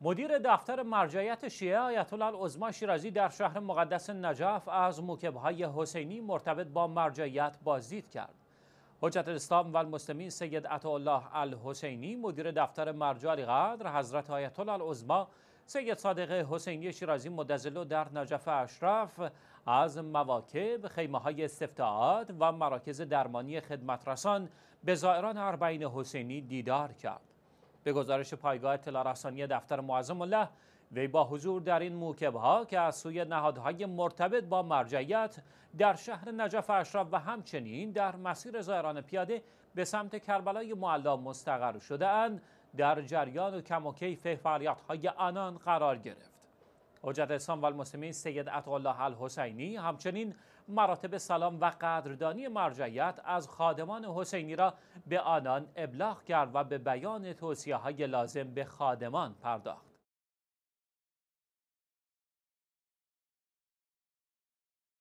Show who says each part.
Speaker 1: مدیر دفتر مرجعیت شیعه آیت الله شیرازی در شهر مقدس نجف از موکبهای حسینی مرتبط با مرجعیت بازدید کرد. حجت الاسلام و المسلمین سید عطاالله الحسینی مدیر دفتر مرجع قدر حضرت آیت الله سید صادق حسینی شیرازی مدزلو در نجف اشرف از مواکب خیمه های استفتاعات و مراکز درمانی رسان به زائران اربعین حسینی دیدار کرد. به گزارش پایگاه اطلاع رسانی دفتر معظم الله وی با حضور در این موکبها که از سوی نهادهای مرتبط با مرجعیت در شهر نجف اشرف و همچنین در مسیر زایران پیاده به سمت کربلای معلا مستقر شده اند در جریان و کم و های آنان قرار گرفت حجت اسلام و المسلمین سید عطاالله الحسینی همچنین مراتب سلام و قدردانی مرجعیت از خادمان حسینی را به آنان ابلاغ کرد و به بیان توصیه های لازم به خادمان
Speaker 2: پرداخت